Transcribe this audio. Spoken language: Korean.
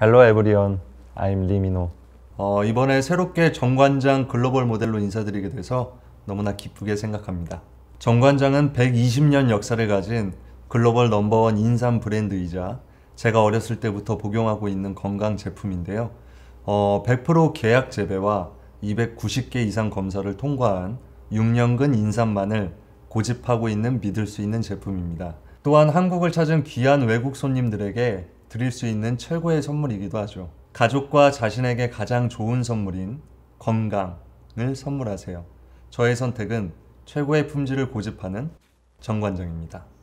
헬로 에브리온, I'm 리미노. 어, 이번에 새롭게 정관장 글로벌 모델로 인사드리게 돼서 너무나 기쁘게 생각합니다. 정관장은 120년 역사를 가진 글로벌 넘버원 인삼 브랜드이자 제가 어렸을 때부터 복용하고 있는 건강 제품인데요. 어, 100% 계약 재배와 290개 이상 검사를 통과한 6년근 인삼만을 고집하고 있는 믿을 수 있는 제품입니다. 또한 한국을 찾은 귀한 외국 손님들에게 드릴 수 있는 최고의 선물이기도 하죠. 가족과 자신에게 가장 좋은 선물인 건강을 선물하세요. 저의 선택은 최고의 품질을 고집하는 정관장입니다.